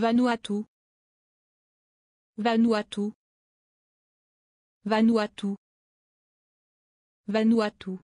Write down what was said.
Vanuatu. Vanuatu. Vanuatu. Vanuatu.